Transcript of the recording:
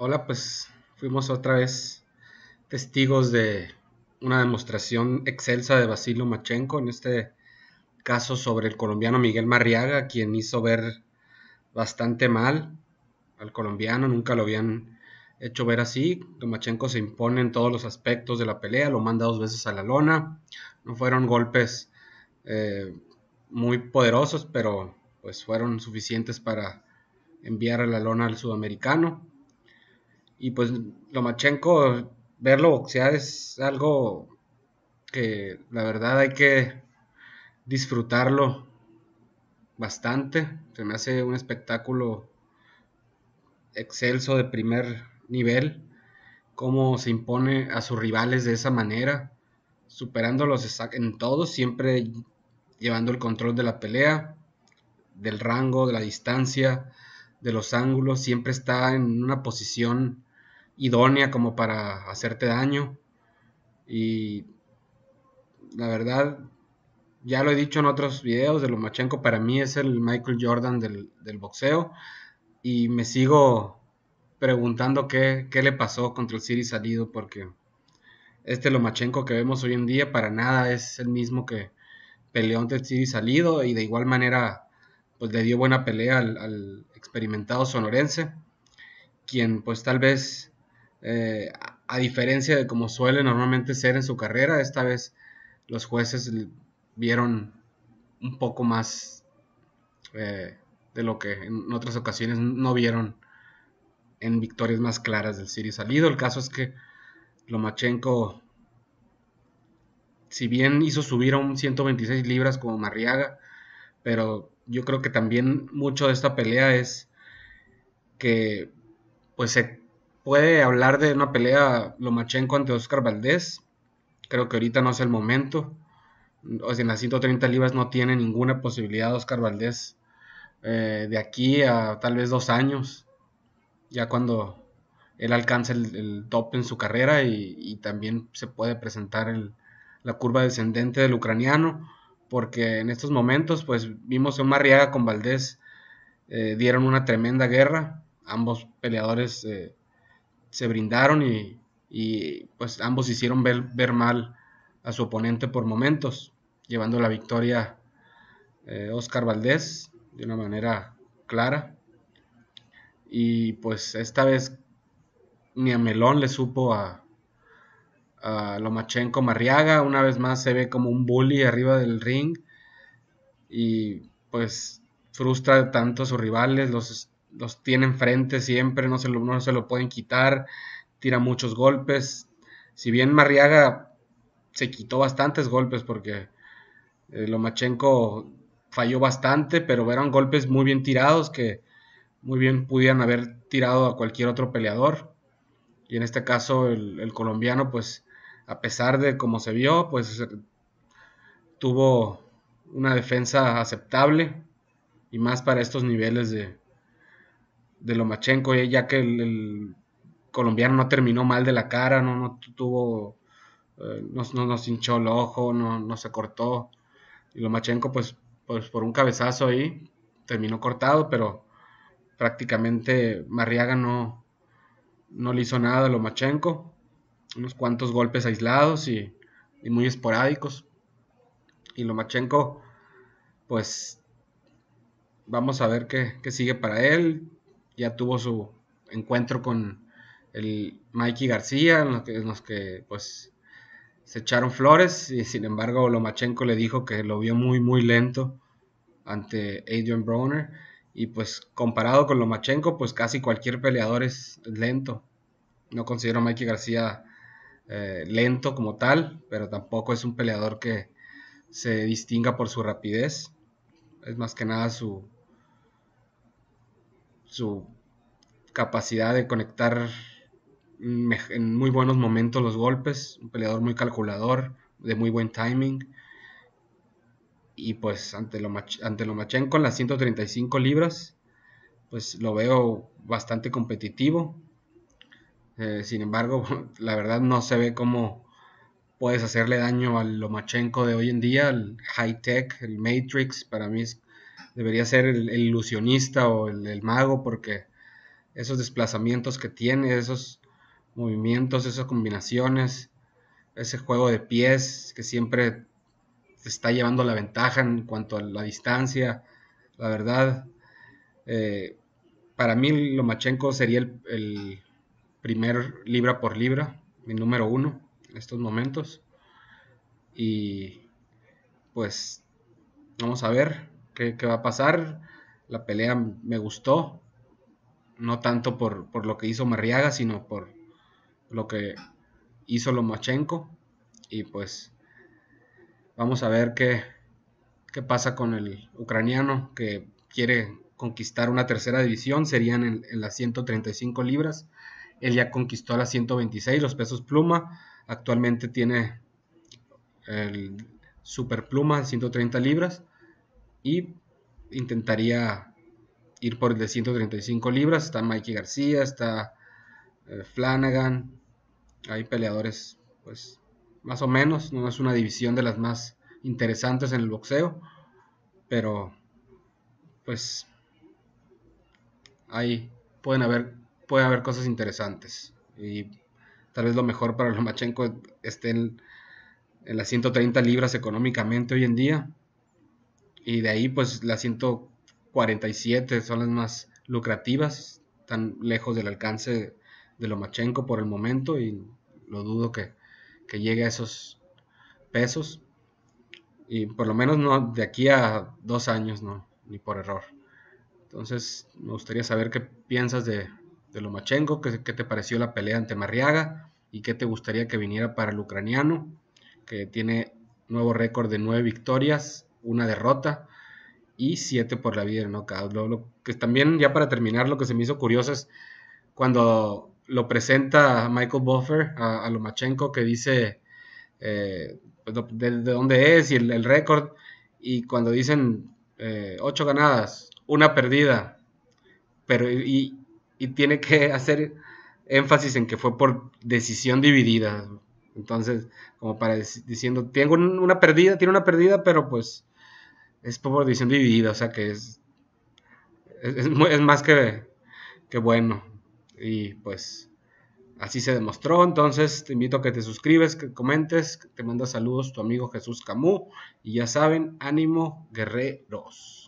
Hola, pues fuimos otra vez testigos de una demostración excelsa de Basilio Machenko, en este caso sobre el colombiano Miguel Marriaga, quien hizo ver bastante mal al colombiano, nunca lo habían hecho ver así. Machenko se impone en todos los aspectos de la pelea, lo manda dos veces a la lona, no fueron golpes eh, muy poderosos, pero pues fueron suficientes para enviar a la lona al sudamericano. Y pues Lomachenko, verlo boxear es algo que la verdad hay que disfrutarlo bastante. Se me hace un espectáculo excelso de primer nivel, cómo se impone a sus rivales de esa manera, superándolos en todo, siempre llevando el control de la pelea, del rango, de la distancia, de los ángulos, siempre está en una posición idónea como para hacerte daño. Y la verdad, ya lo he dicho en otros videos de Lomachenko, para mí es el Michael Jordan del, boxeo. Y me sigo preguntando qué, qué le pasó contra el Siri Salido, porque este Lomachenko que vemos hoy en día para nada es el mismo que peleó ante el Siri Salido y de igual manera pues le dio buena pelea al, al experimentado sonorense, quien pues tal vez eh, a, diferencia de como suele normalmente ser en su carrera, esta vez los jueces vieron un poco más eh, de lo que en otras ocasiones no vieron en victorias más claras del Siri salido. El caso es que Lomachenko, si bien hizo subir a un 126 libras como Marriaga, pero yo creo que también mucho de esta pelea es que pues se puede hablar de una pelea Lomachenko ante Oscar Valdés. Creo que ahorita no es el momento. O sea, en las 130 libras no tiene ninguna posibilidad Oscar Valdés eh, de aquí a tal vez dos años, ya cuando él alcance el, top en su carrera y, también se puede presentar la curva descendente del ucraniano, porque en estos momentos pues vimos en Marriaga con Valdés, eh, dieron una tremenda guerra, ambos peleadores eh, se brindaron y, pues ambos hicieron ver, mal a su oponente por momentos, llevando la victoria eh, Oscar Valdés de una manera clara. Y pues esta vez ni a Melón le supo a, a Lomachenko Marriaga, una vez más se ve como un bully arriba del ring y pues frustra tanto a sus rivales, los los tiene enfrente siempre, no se, lo, no se lo pueden quitar, tira muchos golpes. Si bien Marriaga se quitó bastantes golpes porque eh, Lomachenko falló bastante, pero eran golpes muy bien tirados que muy bien pudieran haber tirado a cualquier otro peleador. Y en este caso el, el colombiano, pues a pesar de cómo se vio, pues tuvo una defensa aceptable y más para estos niveles de, de Lomachenko, eh, ya que el, colombiano no terminó mal de la cara, no, no tuvo, eh, no, no, hinchó el ojo, no, se cortó. Y Lomachenko, pues, pues, por un cabezazo ahí, terminó cortado, pero prácticamente Marriaga no, no le hizo nada a Lomachenko. Unos cuantos golpes aislados y, muy esporádicos. Y Lomachenko, pues vamos a ver qué, qué sigue para él ya tuvo su encuentro con el Mikey García, en los que, pues se echaron flores y sin embargo Lomachenko le dijo que lo vio muy muy lento ante Adrian Broner y pues comparado con Lomachenko pues casi cualquier peleador es lento. No considero a Mikey García eh, lento como tal, pero tampoco es un peleador que se distinga por su rapidez. Es más que nada su, su capacidad de conectar en muy buenos momentos los golpes, un peleador muy calculador, de muy buen timing. Y pues ante lo, ante lo Machen con las 135 libras, pues lo veo bastante competitivo. Eh, sin embargo, la verdad no se ve cómo puedes hacerle daño al Lomachenko de hoy en día, el high tech, el Matrix, para mí es debería ser el, ilusionista o el, mago porque esos desplazamientos que tiene, esos movimientos, esas combinaciones, ese juego de pies que siempre está llevando la ventaja en cuanto a la distancia, la verdad. Eh, para mí Lomachenko sería el, el, primer libra por libra, mi número uno en estos momentos. Y pues vamos a ver, qué, va a pasar. La pelea me gustó, no tanto por, lo que hizo Marriaga, sino por lo que hizo Lomachenko. Y pues vamos a ver qué, qué pasa con el ucraniano que quiere conquistar una tercera división, serían en, las 135 libras. Él ya conquistó las 126, los pesos pluma. Actualmente tiene el super pluma, 130 libras y intentaría ir por el de 135 libras. Está Mikey García, está eh, Flanagan. Hay peleadores, pues, más o menos. No es una división de las más interesantes en el boxeo. Pero, pues, ahí pueden haber, puede haber cosas interesantes. Y tal vez lo mejor para Lomachenko esté en las 130 libras económicamente hoy en día. Y de ahí, pues las 147 son las más lucrativas, tan lejos del alcance de Lomachenko por el momento y lo dudo que, llegue a esos pesos. Y por lo menos no de aquí a dos años, no, ni por error. Entonces, me gustaría saber qué piensas de, de Lomachenko, qué, qué, te pareció la pelea ante Marriaga y qué te gustaría que viniera para el ucraniano, que tiene nuevo récord de nueve victorias una derrota y siete por la vida ¿no? Lo, que también, ya para terminar, lo que se me hizo curioso es cuando lo presenta Michael Buffer a, Lomachenko, que dice eh, de, dónde es y el, récord, y cuando dicen eh, ocho ganadas, una perdida, pero y, y tiene que hacer énfasis en que fue por decisión dividida. Entonces, como para diciendo, tengo una perdida, tiene una perdida, pero pues es por división dividida, o sea que es, es, más que, que bueno. Y pues así se demostró. Entonces te invito a que te suscribes, que comentes, te manda saludos tu amigo Jesús Camus. Y ya saben, ánimo guerreros.